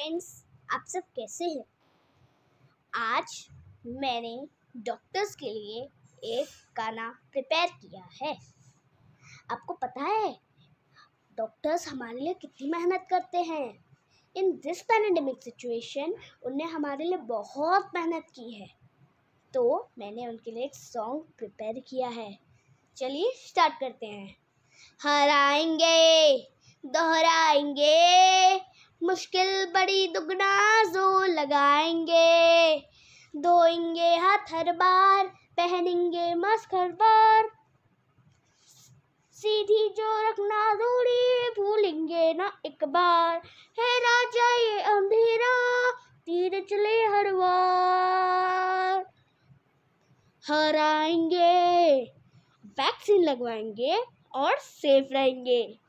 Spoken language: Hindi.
फ्रेंड्स आप सब कैसे हैं आज मैंने डॉक्टर्स के लिए एक गाना प्रिपेयर किया है आपको पता है डॉक्टर्स हमारे लिए कितनी मेहनत करते हैं इन दिस पैनेडेमिक सिचुएशन उनने हमारे लिए बहुत मेहनत की है तो मैंने उनके लिए एक सॉन्ग प्रिपेयर किया है चलिए स्टार्ट करते हैं हराएंगे दोहराएंगे मुश्किल बड़ी दुगना जो लगाएंगे धोएंगे हाथ हर बार पहनेंगे मास्क हर बार सीधी जो रखना दूरी भूलेंगे ना एक बार है राजा ये अंधेरा तीर चले हर बार हराएंगे वैक्सीन लगवाएंगे और सेफ रहेंगे